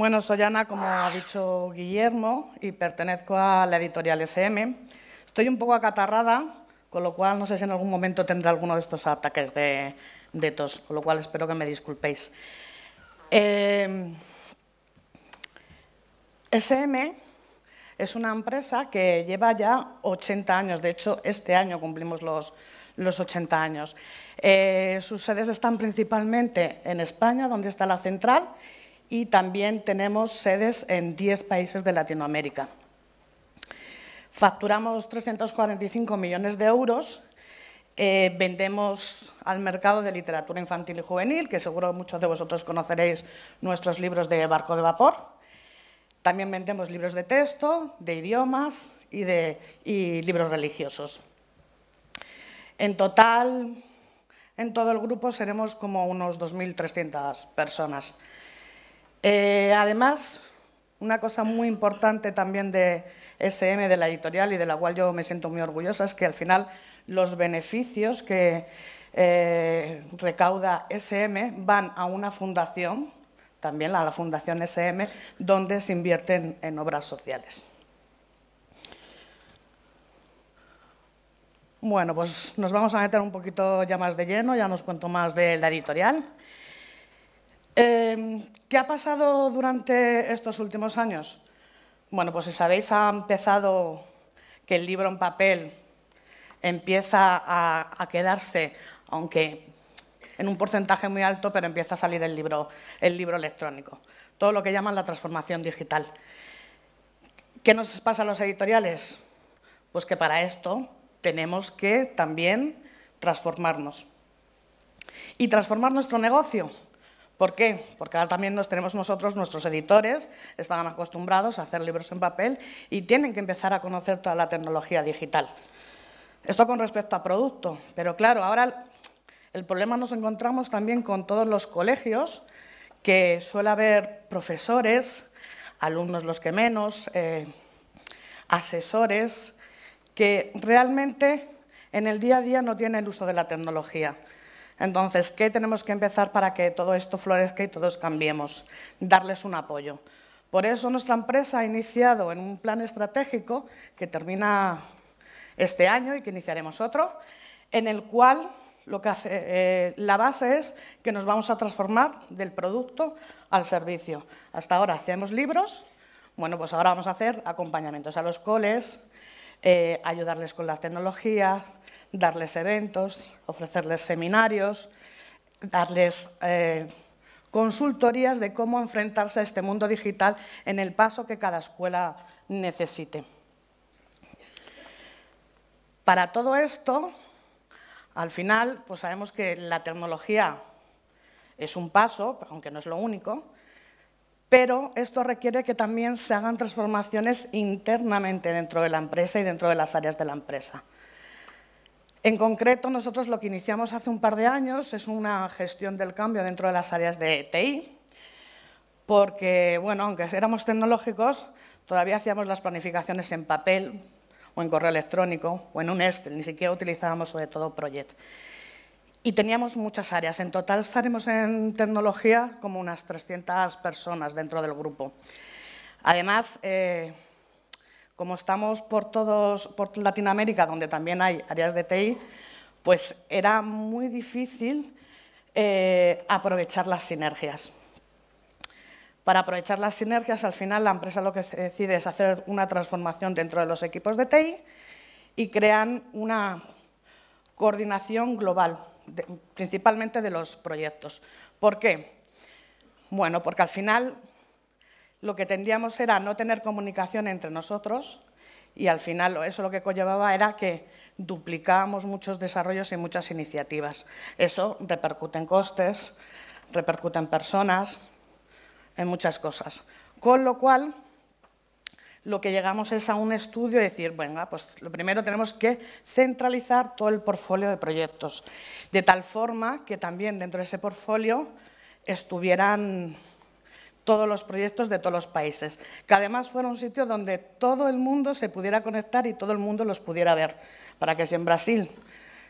Bueno, soy Ana, como ha dicho Guillermo, y pertenezco a la editorial SM. Estoy un poco acatarrada, con lo cual no sé si en algún momento tendré alguno de estos ataques de, de tos, con lo cual espero que me disculpéis. Eh, SM es una empresa que lleva ya 80 años, de hecho este año cumplimos los, 80 años. Eh, sus sedes están principalmente en España, donde está la central, y también tenemos sedes en 10 países de Latinoamérica. Facturamos 345 millones de euros, eh, vendemos al mercado de literatura infantil y juvenil, que seguro muchos de vosotros conoceréis nuestros libros de Barco de Vapor. También vendemos libros de texto, de idiomas y, de, y libros religiosos. En total, en todo el grupo seremos como unos 2.300 personas. Eh, además, una cosa muy importante también de SM, de la editorial, y de la cual yo me siento muy orgullosa, es que al final los beneficios que eh, recauda SM van a una fundación, también a la Fundación SM, donde se invierten en obras sociales. Bueno, pues nos vamos a meter un poquito ya más de lleno, ya nos cuento más de la editorial. Em, ¿Qué ha pasado durante estos últimos años? Bueno, pues si sabéis, ha empezado que el libro en papel empieza a, quedarse, aunque en un porcentaje muy alto, pero empieza a salir el libro electrónico. Todo lo que llaman la transformación digital. ¿Qué nos pasa a los editoriales? Pues que para esto tenemos que también transformarnos. Y transformar nuestro negocio. ¿Por qué? Porque ahora también nos tenemos nosotros, nuestros editores, estaban acostumbrados a hacer libros en papel y tienen que empezar a conocer toda la tecnología digital. Esto con respecto a producto, pero claro, ahora el problema nos encontramos también con todos los colegios que suele haber profesores, alumnos los que menos, eh, asesores, que realmente en el día a día no tienen el uso de la tecnología. Entonces, ¿qué tenemos que empezar para que todo esto florezca y todos cambiemos? Darles un apoyo. Por eso nuestra empresa ha iniciado en un plan estratégico que termina este año y que iniciaremos otro, en el cual lo que hace, eh, la base es que nos vamos a transformar del producto al servicio. Hasta ahora hacemos libros, bueno, pues ahora vamos a hacer acompañamientos a los coles, eh, ayudarles con la tecnología darles eventos, ofrecerles seminarios, darles eh, consultorías de cómo enfrentarse a este mundo digital en el paso que cada escuela necesite. Para todo esto, al final, pues sabemos que la tecnología es un paso, aunque no es lo único, pero esto requiere que también se hagan transformaciones internamente dentro de la empresa y dentro de las áreas de la empresa. En concreto, nosotros lo que iniciamos hace un par de años es una gestión del cambio dentro de las áreas de TI, porque, bueno, aunque éramos tecnológicos, todavía hacíamos las planificaciones en papel o en correo electrónico o en un Excel, ni siquiera utilizábamos sobre todo Project. Y teníamos muchas áreas. En total estaremos en tecnología como unas 300 personas dentro del grupo. Además, eh, como estamos por, todos, por Latinoamérica, donde también hay áreas de TI, pues era muy difícil eh, aprovechar las sinergias. Para aprovechar las sinergias, al final la empresa lo que decide es hacer una transformación dentro de los equipos de TI y crean una coordinación global, principalmente de los proyectos. ¿Por qué? Bueno, porque al final lo que tendíamos era no tener comunicación entre nosotros y al final eso lo que conllevaba era que duplicábamos muchos desarrollos y muchas iniciativas. Eso repercute en costes, repercute en personas, en muchas cosas. Con lo cual, lo que llegamos es a un estudio y decir, bueno, pues lo primero tenemos que centralizar todo el portfolio de proyectos, de tal forma que también dentro de ese portfolio estuvieran todos los proyectos de todos los países, que además fuera un sitio donde todo el mundo se pudiera conectar y todo el mundo los pudiera ver, para que si en Brasil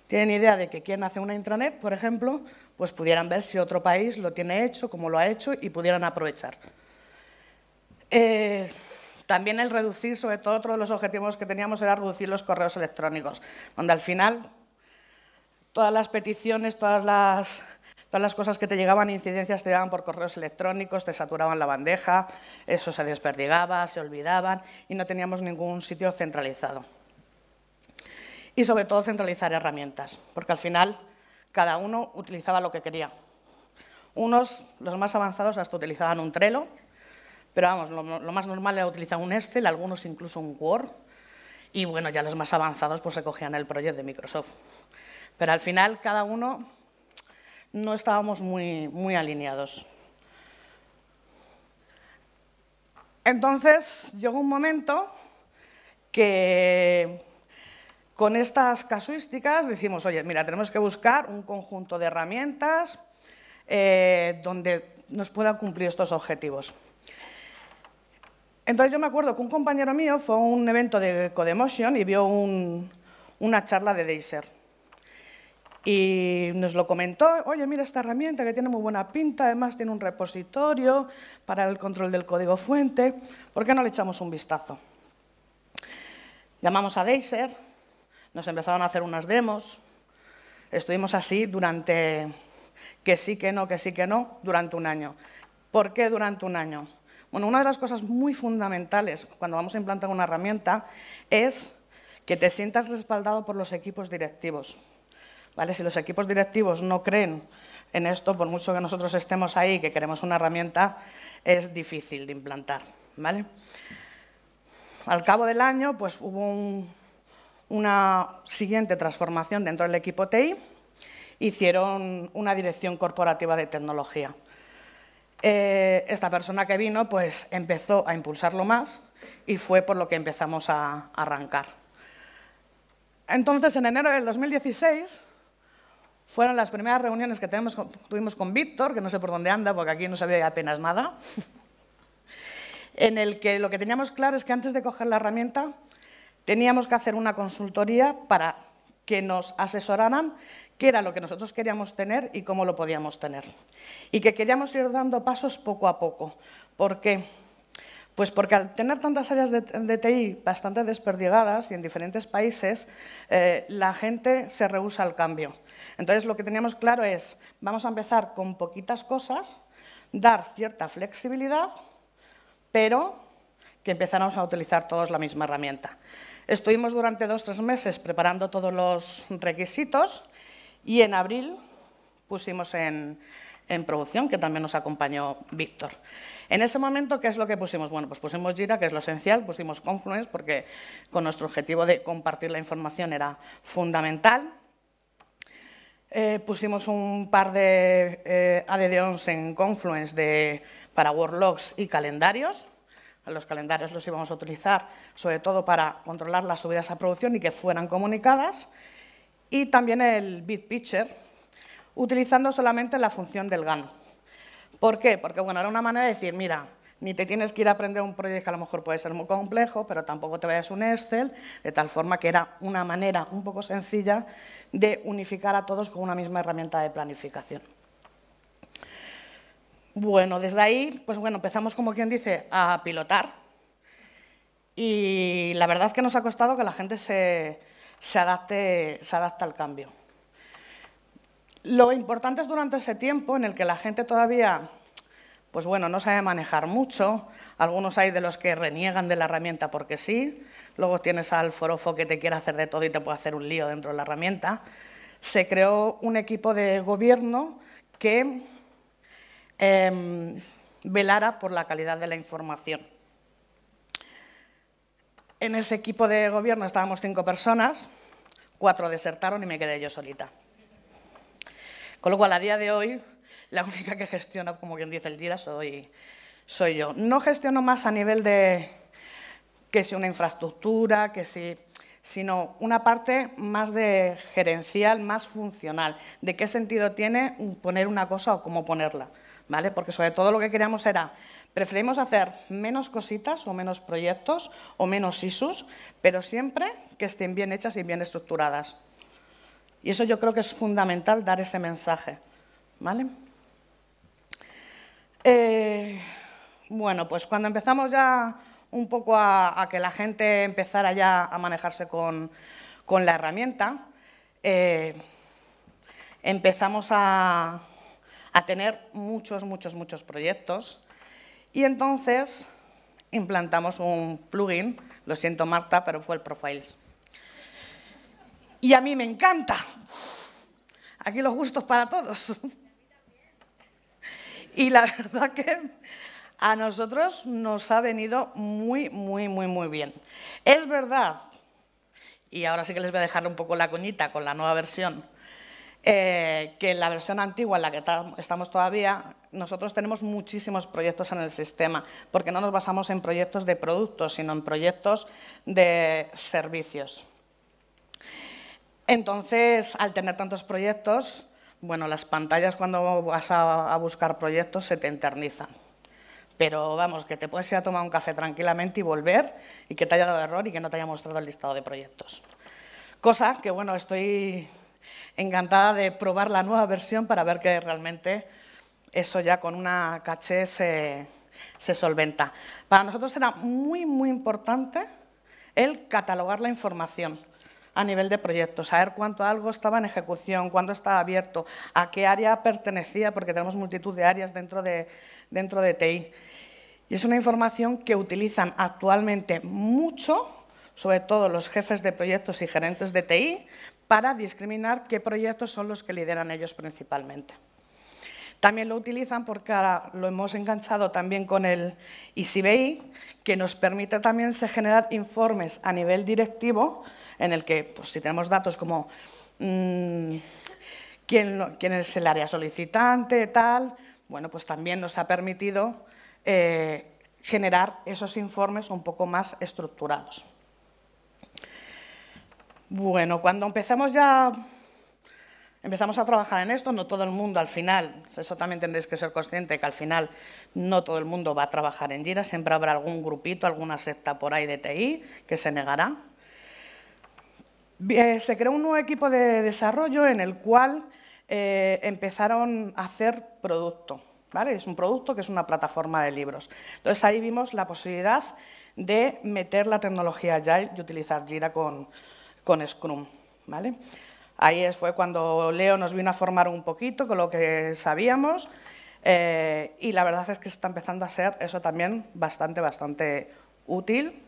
tienen idea de que quién hace una intranet, por ejemplo, pues pudieran ver si otro país lo tiene hecho, cómo lo ha hecho y pudieran aprovechar. Eh, también el reducir, sobre todo otro de los objetivos que teníamos era reducir los correos electrónicos, donde al final todas las peticiones, todas las Todas las cosas que te llegaban, incidencias, te llegaban por correos electrónicos, te saturaban la bandeja, eso se desperdigaba, se olvidaban y no teníamos ningún sitio centralizado. Y sobre todo centralizar herramientas, porque al final cada uno utilizaba lo que quería. Unos, los más avanzados, hasta utilizaban un Trello, pero vamos, lo, lo más normal era utilizar un Excel, algunos incluso un Word, y bueno, ya los más avanzados pues se cogían el proyecto de Microsoft. Pero al final cada uno no estábamos muy, muy alineados. Entonces llegó un momento que con estas casuísticas decimos, oye, mira, tenemos que buscar un conjunto de herramientas eh, donde nos puedan cumplir estos objetivos. Entonces yo me acuerdo que un compañero mío fue a un evento de Codemotion y vio una charla de Deiser y nos lo comentó, oye, mira esta herramienta que tiene muy buena pinta, además tiene un repositorio para el control del código fuente, ¿por qué no le echamos un vistazo? Llamamos a Deiser, nos empezaron a hacer unas demos, estuvimos así durante, que sí, que no, que sí, que no, durante un año. ¿Por qué durante un año? Bueno, una de las cosas muy fundamentales cuando vamos a implantar una herramienta es que te sientas respaldado por los equipos directivos. Si los equipos directivos no creen en esto, por mucho que nosotros estemos ahí y que queremos una herramienta, es difícil de implantar. Al cabo del año pues, hubo una siguiente transformación dentro del equipo TI, hicieron una dirección corporativa de tecnología. Eh, esta persona que vino pues, empezó a impulsarlo más y fue por lo que empezamos a arrancar. Entonces, en enero del 2016, fueron las primeras reuniones que tuvimos con Víctor, que no sé por dónde anda, porque aquí no sabía apenas nada, en el que lo que teníamos claro es que antes de coger la herramienta teníamos que hacer una consultoría para que nos asesoraran qué era lo que nosotros queríamos tener y cómo lo podíamos tener. Y que queríamos ir dando pasos poco a poco. ¿Por qué? Porque pues porque al tener tantas áreas de, TI bastante desperdigadas y en diferentes países, eh, la gente se rehúsa al cambio. Entonces lo que teníamos claro es, vamos a empezar con poquitas cosas, dar cierta flexibilidad, pero que empezáramos a utilizar todos la misma herramienta. Estuvimos durante dos o tres meses preparando todos los requisitos y en abril pusimos en, producción, que también nos acompañó Víctor. En ese momento, ¿qué es lo que pusimos? Bueno, pues pusimos Jira, que es lo esencial, pusimos Confluence, porque con nuestro objetivo de compartir la información era fundamental. Eh, pusimos un par de eh, ADDONs en Confluence de, para worklogs y calendarios. Los calendarios los íbamos a utilizar sobre todo para controlar las subidas a producción y que fueran comunicadas. Y también el Bitpitcher... Picture, utilizando solamente la función del GAN. ¿Por qué? Porque bueno, era una manera de decir, mira, ni te tienes que ir a aprender un proyecto que a lo mejor puede ser muy complejo, pero tampoco te vayas un Excel, de tal forma que era una manera un poco sencilla de unificar a todos con una misma herramienta de planificación. Bueno, desde ahí, pues bueno, empezamos como quien dice a pilotar y la verdad es que nos ha costado que la gente adapte, se adapte al cambio. Lo importante es durante ese tiempo en el que la gente todavía, pues bueno, no sabe manejar mucho. Algunos hay de los que reniegan de la herramienta porque sí. Luego tienes al forofo que te quiere hacer de todo y te puede hacer un lío dentro de la herramienta. Se creó un equipo de gobierno que em, velara por la calidad de la información. En ese equipo de gobierno estábamos cinco personas, cuatro desertaron y me quedé yo solita. Con lo cual, a día de hoy, la única que gestiona, como quien dice el Gira, soy, soy yo. No gestiono más a nivel de que si una infraestructura, que si sino una parte más de gerencial, más funcional, de qué sentido tiene poner una cosa o cómo ponerla, ¿vale? Porque sobre todo lo que queríamos era, preferimos hacer menos cositas o menos proyectos o menos ISUs, pero siempre que estén bien hechas y bien estructuradas. Y eso yo creo que es fundamental dar ese mensaje. ¿Vale? Eh, bueno, pues cuando empezamos ya un poco a, que la gente empezara ya a manejarse con, la herramienta, eh, empezamos a, a tener muchos, muchos, muchos proyectos y entonces implantamos un plugin, lo siento Marta, pero fue el Profiles. Y a mí me encanta. Aquí los gustos para todos. Y la verdad que a nosotros nos ha venido muy, muy, muy, muy bien. Es verdad, y ahora sí que les voy a dejar un poco la coñita con la nueva versión, eh, que en la versión antigua, en la que estamos todavía, nosotros tenemos muchísimos proyectos en el sistema, porque no nos basamos en proyectos de productos, sino en proyectos de servicios. Entonces, al tener tantos proyectos, bueno, las pantallas cuando vas a, buscar proyectos se te internizan. Pero vamos, que te puedes ir a tomar un café tranquilamente y volver y que te haya dado error y que no te haya mostrado el listado de proyectos. Cosa que, bueno, estoy encantada de probar la nueva versión para ver que realmente eso ya con una caché se, se, solventa. Para nosotros era muy, muy importante el catalogar la información a nivel de proyectos, saber cuánto algo estaba en ejecución, cuándo estaba abierto, a qué área pertenecía, porque tenemos multitud de áreas dentro de, dentro de TI. Y es una información que utilizan actualmente mucho, sobre todo los jefes de proyectos y gerentes de TI, para discriminar qué proyectos son los que lideran ellos principalmente. También lo utilizan porque ahora lo hemos enganchado también con el ICBI, que nos permite también generar informes a nivel directivo en el que, pues, si tenemos datos como mm, quién, es el área solicitante, tal, bueno, pues también nos ha permitido eh, generar esos informes un poco más estructurados. Bueno, cuando empezamos ya, empezamos a trabajar en esto, no todo el mundo al final, eso también tendréis que ser consciente que al final no todo el mundo va a trabajar en Gira, siempre habrá algún grupito, alguna secta por ahí de TI que se negará, eh, se creó un nuevo equipo de desarrollo en el cual eh, empezaron a hacer producto. ¿vale? Es un producto que es una plataforma de libros. Entonces ahí vimos la posibilidad de meter la tecnología Agile y utilizar Jira con, Scrum. Ahí fue cuando Leo nos vino a formar un poquito con lo que sabíamos eh, y la verdad es que está empezando a ser eso también bastante, bastante útil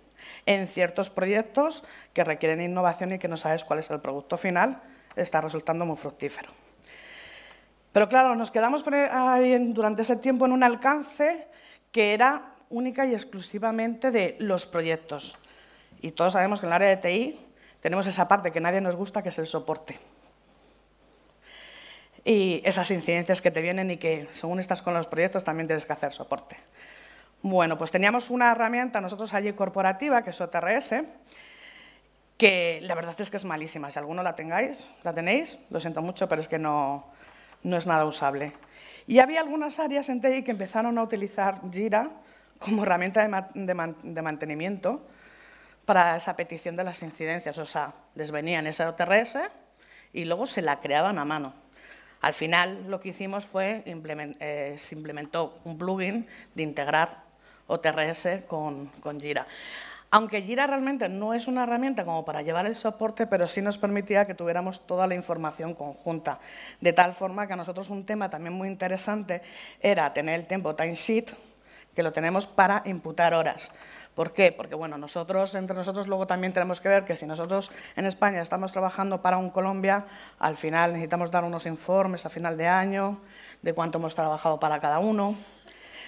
en ciertos proyectos que requieren innovación y que no sabes cuál es el producto final, está resultando muy fructífero. Pero claro, nos quedamos durante ese tiempo en un alcance que era única y exclusivamente de los proyectos. Y todos sabemos que en el área de TI tenemos esa parte que nadie nos gusta, que es el soporte. Y esas incidencias que te vienen y que según estás con los proyectos también tienes que hacer soporte. Bueno, pues teníamos una herramienta nosotros allí corporativa, que es OTRS, que la verdad es que es malísima. Si alguno la tengáis, la tenéis, lo siento mucho, pero es que no, es nada usable. Y había algunas áreas en TI que empezaron a utilizar Jira como herramienta de, mantenimiento para esa petición de las incidencias. O sea, les venían esa OTRS y luego se la creaban a mano. Al final lo que hicimos fue, implement eh, se implementó un plugin de integrar TRS con, con Jira. Aunque Jira realmente no es una herramienta como para llevar el soporte, pero sí nos permitía que tuviéramos toda la información conjunta. De tal forma que a nosotros un tema también muy interesante era tener el tiempo timesheet, que lo tenemos para imputar horas. ¿Por qué? Porque bueno, nosotros, entre nosotros luego también tenemos que ver que si nosotros en España estamos trabajando para un Colombia, al final necesitamos dar unos informes a final de año de cuánto hemos trabajado para cada uno.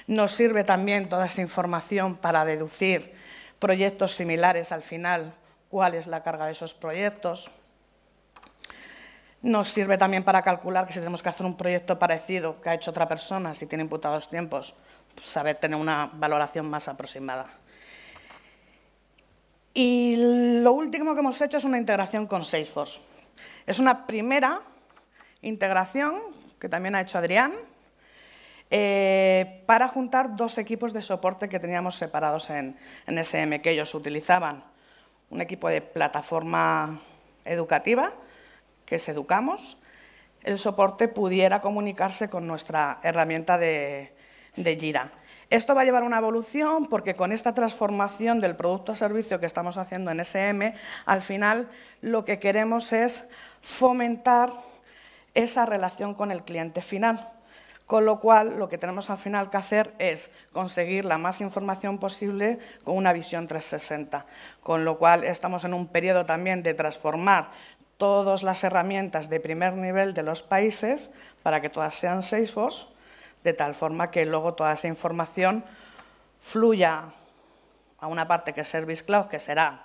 Nos sirve también toda esa información para deducir proyectos similares al final, cuál es la carga de esos proyectos. Nos sirve también para calcular que si tenemos que hacer un proyecto parecido que ha hecho otra persona, si tiene imputados tiempos, pues saber tener una valoración más aproximada. Y lo último que hemos hecho es una integración con Salesforce. Es una primera integración que también ha hecho Adrián, eh, para juntar dos equipos de soporte que teníamos separados en, SM, que ellos utilizaban un equipo de plataforma educativa, que es Educamos, el soporte pudiera comunicarse con nuestra herramienta de, de Gira. Esto va a llevar una evolución porque con esta transformación del producto a servicio que estamos haciendo en SM, al final lo que queremos es fomentar esa relación con el cliente final. Con lo cual, lo que tenemos al final que hacer es conseguir la más información posible con una visión 360. Con lo cual, estamos en un periodo también de transformar todas las herramientas de primer nivel de los países para que todas sean Salesforce, de tal forma que luego toda esa información fluya a una parte que es Service Cloud, que será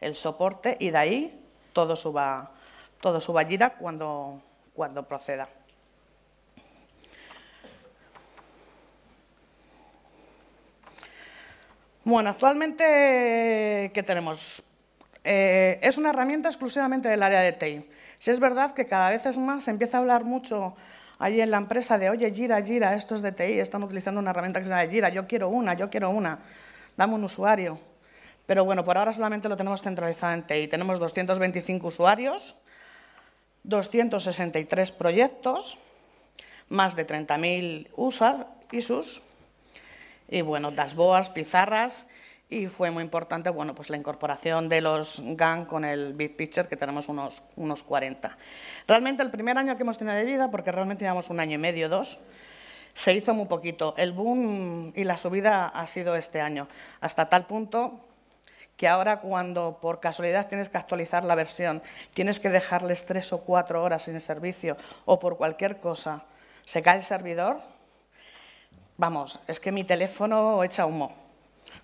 el soporte, y de ahí todo suba, todo a Gira cuando, cuando proceda. Bueno, actualmente, ¿qué tenemos? Eh, es una herramienta exclusivamente del área de TI. Si es verdad que cada vez es más, se empieza a hablar mucho allí en la empresa de, oye, Gira, Gira, esto es de TI, están utilizando una herramienta que se llama Gira, yo quiero una, yo quiero una, dame un usuario. Pero bueno, por ahora solamente lo tenemos centralizado en TI. Tenemos 225 usuarios, 263 proyectos, más de 30.000 usar y sus y bueno, dashboards, pizarras y fue muy importante bueno, pues la incorporación de los GAN con el BitPitcher, que tenemos unos, unos 40. Realmente el primer año que hemos tenido de vida, porque realmente llevamos un año y medio, dos, se hizo muy poquito. El boom y la subida ha sido este año, hasta tal punto que ahora cuando por casualidad tienes que actualizar la versión, tienes que dejarles tres o cuatro horas sin servicio o por cualquier cosa, se cae el servidor, vamos, es que mi teléfono echa humo.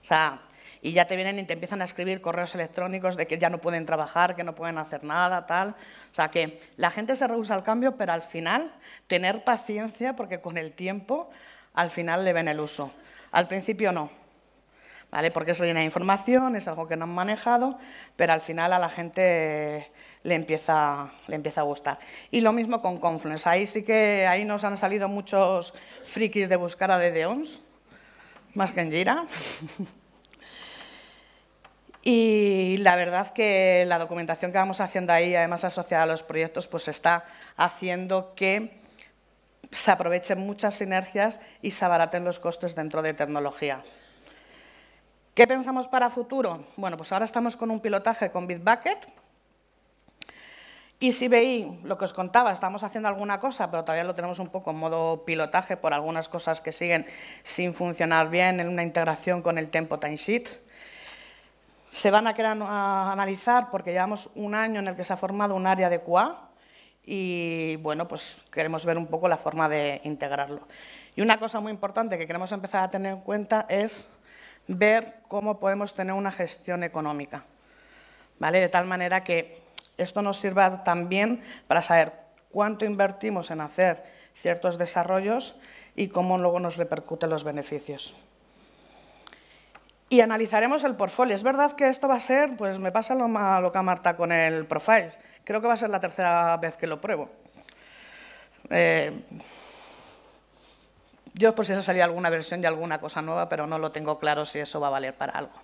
O sea, y ya te vienen y te empiezan a escribir correos electrónicos de que ya no pueden trabajar, que no pueden hacer nada, tal. O sea, que la gente se rehúsa al cambio, pero al final tener paciencia porque con el tiempo al final le ven el uso. Al principio no, ¿vale? Porque es viene de información, es algo que no han manejado, pero al final a la gente le empieza, le empieza a gustar. Y lo mismo con Confluence. Ahí sí que ahí nos han salido muchos frikis de buscar a Deons más que en Jira. Y la verdad que la documentación que vamos haciendo ahí, además asociada a los proyectos, pues está haciendo que se aprovechen muchas sinergias y se abaraten los costes dentro de tecnología. ¿Qué pensamos para futuro? Bueno, pues ahora estamos con un pilotaje con Bitbucket, y si veí lo que os contaba, estamos haciendo alguna cosa, pero todavía lo tenemos un poco en modo pilotaje por algunas cosas que siguen sin funcionar bien en una integración con el Tempo Timesheet. Se van a querer analizar porque llevamos un año en el que se ha formado un área de QA y bueno, pues queremos ver un poco la forma de integrarlo. Y una cosa muy importante que queremos empezar a tener en cuenta es ver cómo podemos tener una gestión económica, ¿vale? De tal manera que esto nos sirva también para saber cuánto invertimos en hacer ciertos desarrollos y cómo luego nos repercuten los beneficios. Y analizaremos el portfolio. Es verdad que esto va a ser, pues me pasa lo, malo que a Marta con el Profiles. Creo que va a ser la tercera vez que lo pruebo. Eh, yo por si eso salía alguna versión de alguna cosa nueva, pero no lo tengo claro si eso va a valer para algo.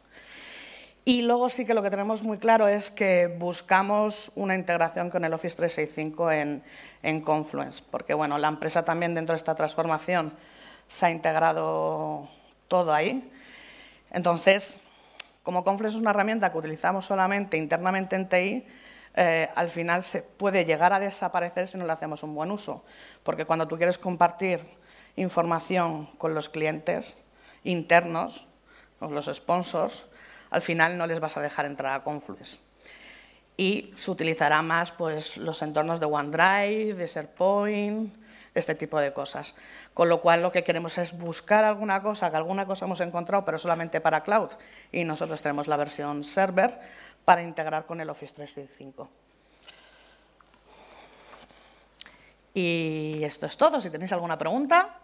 Y luego sí que lo que tenemos muy claro es que buscamos una integración con el Office 365 en, Confluence, porque bueno, la empresa también dentro de esta transformación se ha integrado todo ahí. Entonces, como Confluence es una herramienta que utilizamos solamente internamente en TI, eh, al final se puede llegar a desaparecer si no le hacemos un buen uso, porque cuando tú quieres compartir información con los clientes internos, con los sponsors, al final no les vas a dejar entrar a Confluence. Y se utilizará más pues, los entornos de OneDrive, de SharePoint, este tipo de cosas. Con lo cual lo que queremos es buscar alguna cosa, que alguna cosa hemos encontrado, pero solamente para cloud. Y nosotros tenemos la versión server para integrar con el Office 365. Y esto es todo. Si tenéis alguna pregunta...